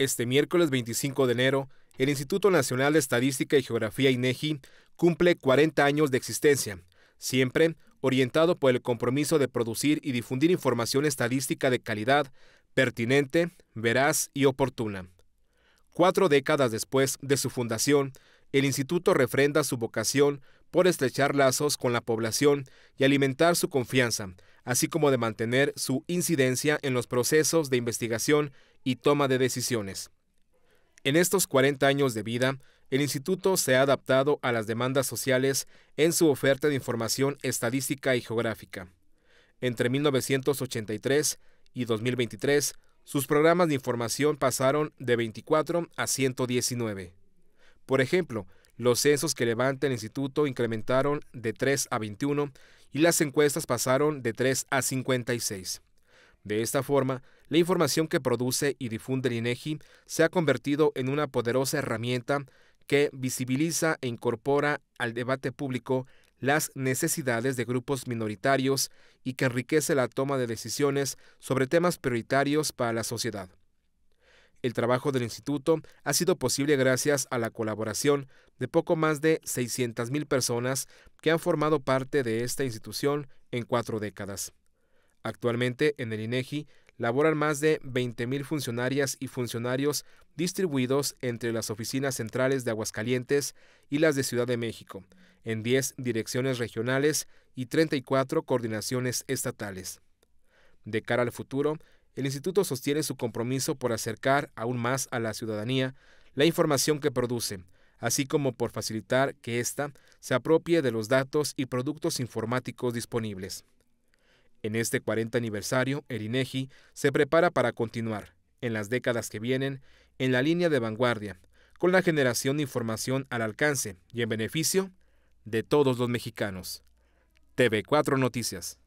Este miércoles 25 de enero, el Instituto Nacional de Estadística y Geografía INEGI e cumple 40 años de existencia, siempre orientado por el compromiso de producir y difundir información estadística de calidad, pertinente, veraz y oportuna. Cuatro décadas después de su fundación, el instituto refrenda su vocación por estrechar lazos con la población y alimentar su confianza, así como de mantener su incidencia en los procesos de investigación y toma de decisiones. En estos 40 años de vida, el instituto se ha adaptado a las demandas sociales en su oferta de información estadística y geográfica. Entre 1983 y 2023, sus programas de información pasaron de 24 a 119. Por ejemplo, los censos que levanta el instituto incrementaron de 3 a 21 y las encuestas pasaron de 3 a 56. De esta forma, la información que produce y difunde el INEGI e se ha convertido en una poderosa herramienta que visibiliza e incorpora al debate público las necesidades de grupos minoritarios y que enriquece la toma de decisiones sobre temas prioritarios para la sociedad. El trabajo del instituto ha sido posible gracias a la colaboración de poco más de 600.000 personas que han formado parte de esta institución en cuatro décadas. Actualmente en el INEGI e laboran más de 20.000 funcionarias y funcionarios distribuidos entre las oficinas centrales de Aguascalientes y las de Ciudad de México, en 10 direcciones regionales y 34 coordinaciones estatales. De cara al futuro, el instituto sostiene su compromiso por acercar aún más a la ciudadanía la información que produce, así como por facilitar que ésta se apropie de los datos y productos informáticos disponibles. En este 40 aniversario, el INEGI e se prepara para continuar, en las décadas que vienen, en la línea de vanguardia, con la generación de información al alcance y en beneficio de todos los mexicanos. TV4 Noticias.